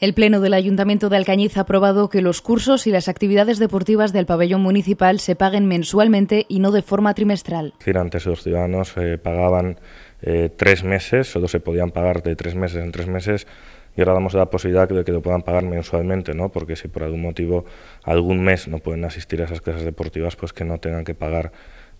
El Pleno del Ayuntamiento de Alcañiz ha aprobado que los cursos y las actividades deportivas del pabellón municipal se paguen mensualmente y no de forma trimestral. Antes los ciudadanos eh, pagaban eh, tres meses, solo se podían pagar de tres meses en tres meses, y ahora damos la posibilidad de que lo puedan pagar mensualmente, ¿no? porque si por algún motivo algún mes no pueden asistir a esas clases deportivas, pues que no tengan que pagar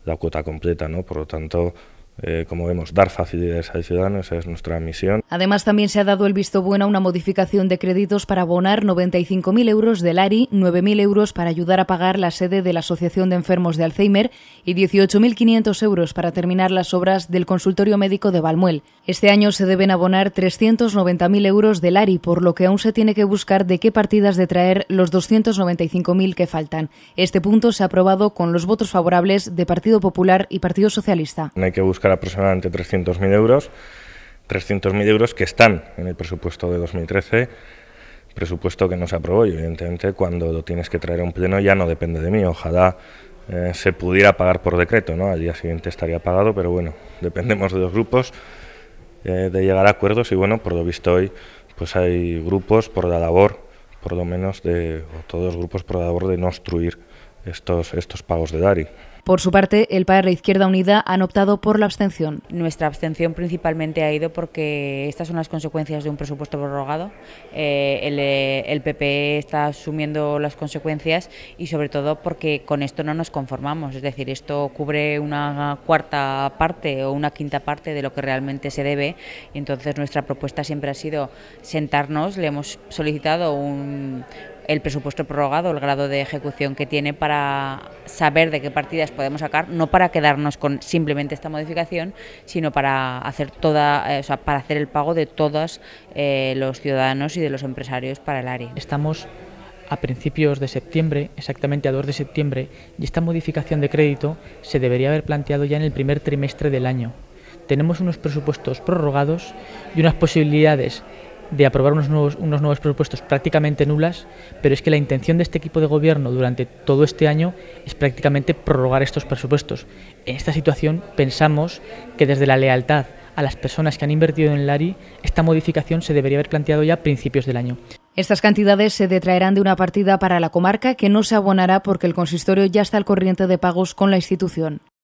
la cuota completa. ¿no? Por lo tanto, eh, como vemos, dar facilidades a los ciudadanos es nuestra misión. Además, también se ha dado el visto bueno a una modificación de créditos para abonar 95.000 euros del ARI, 9.000 euros para ayudar a pagar la sede de la Asociación de Enfermos de Alzheimer y 18.500 euros para terminar las obras del consultorio médico de Balmuel. Este año se deben abonar 390.000 euros del ARI, por lo que aún se tiene que buscar de qué partidas de traer los 295.000 que faltan. Este punto se ha aprobado con los votos favorables de Partido Popular y Partido Socialista. hay que buscar aproximadamente 300.000 euros, 300.000 euros que están en el presupuesto de 2013, presupuesto que no se aprobó evidentemente cuando lo tienes que traer a un pleno ya no depende de mí, ojalá eh, se pudiera pagar por decreto, ¿no? al día siguiente estaría pagado, pero bueno, dependemos de los grupos eh, de llegar a acuerdos y bueno, por lo visto hoy pues hay grupos por la labor, por lo menos de, o todos los grupos por la labor de no obstruir estos, pagos de Dari. Por su parte, el PAER e Izquierda Unida han optado por la abstención. Nuestra abstención principalmente ha ido porque estas son las consecuencias de un presupuesto prorrogado. Eh, el, eh, el, PP e está asumiendo las consecuencias y sobre todo porque con esto no nos conformamos. Es decir, esto cubre una cuarta parte o una quinta parte de lo que realmente se debe. Y entonces nuestra propuesta siempre ha sido sentarnos. Le hemos solicitado un, el presupuesto prorrogado, el grado de ejecución que tiene para saber de qué partidas podemos sacar, no para quedarnos con simplemente esta modificación, sino para hacer toda, eh, para hacer el pago de todos eh, los ciudadanos y de los empresarios para el área. Estamos a principios de septiembre, exactamente a 2 de septiembre, y esta modificación de crédito se debería haber planteado ya en el primer trimestre del año. Tenemos unos presupuestos prorrogados y unas posibilidades de aprobar unos nuevos, presupuestos prácticamente nulas, pero es que la intención de este equipo de gobierno durante todo este año es prácticamente prorrogar estos presupuestos. En esta situación pensamos que desde la lealtad a las personas que han invertido en Lari, esta modificación se debería haber planteado ya a principios del año. Estas cantidades se detraerán de una partida para la comarca que no se abonará porque el consistorio ya está al corriente de pagos con la institución.